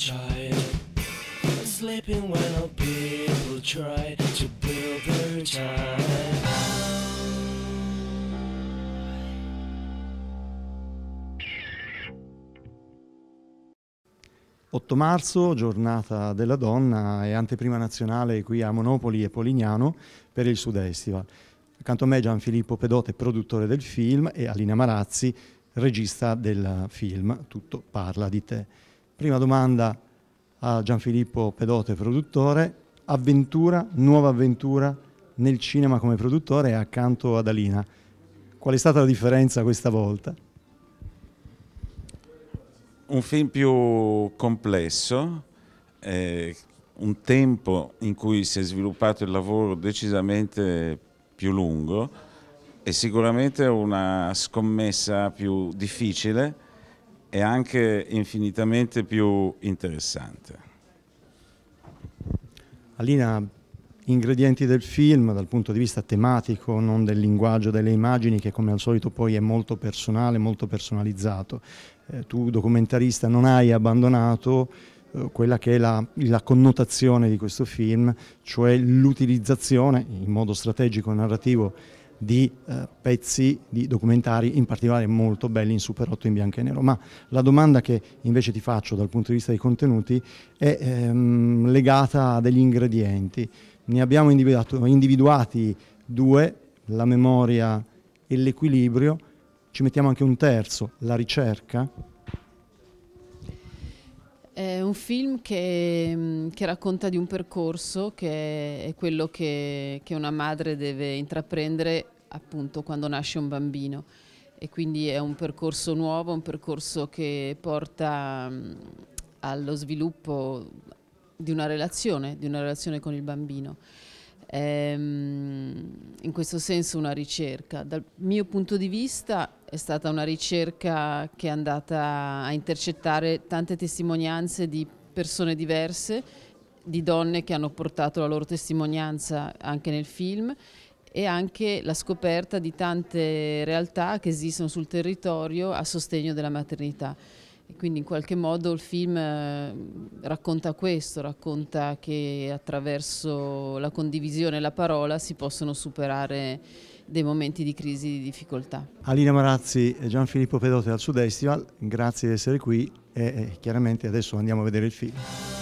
child Sleeping when all people try to build their time ...8 marzo, giornata della donna e anteprima nazionale qui a Monopoli e Polignano per il Sudestival. Accanto a me Gianfilippo Pedote, produttore del film, e Alina Marazzi, regista del film Tutto parla di te. Prima domanda a Gianfilippo Pedote, produttore. Avventura, nuova avventura nel cinema come produttore accanto ad Alina. Qual è stata la differenza questa volta? Un film più complesso, eh, un tempo in cui si è sviluppato il lavoro decisamente più lungo e sicuramente una scommessa più difficile è anche infinitamente più interessante. Alina, ingredienti del film dal punto di vista tematico, non del linguaggio, delle immagini, che come al solito poi è molto personale, molto personalizzato. Eh, tu, documentarista, non hai abbandonato eh, quella che è la, la, connotazione di questo film, cioè l'utilizzazione in modo strategico e narrativo di eh, pezzi di documentari, in particolare molto belli in Super 8 in bianco e nero. Ma la domanda che invece ti faccio dal punto di vista dei contenuti è ehm, legata a degli ingredienti. Ne abbiamo individuati due, la memoria e l'equilibrio, ci mettiamo anche un terzo, la ricerca. È un film che, mm, che, racconta di un percorso che è quello che, che, una madre deve intraprendere appunto quando nasce un bambino e quindi è un percorso nuovo, un percorso che porta mm, allo sviluppo di una relazione, di una relazione con il bambino ehm, in questo senso una ricerca. Dal mio punto di vista è stata una ricerca che è andata a intercettare tante testimonianze di persone diverse, di donne che hanno portato la loro testimonianza anche nel film e anche la scoperta di tante realtà che esistono sul territorio a sostegno della maternità. E quindi in qualche modo il film eh, racconta questo, racconta che attraverso la condivisione e la parola si possono superare dei momenti di crisi, e di difficoltà. Alina Marazzi e Gianfilippo Pedote al Sudestival, grazie di essere qui e eh, chiaramente adesso andiamo a vedere il film.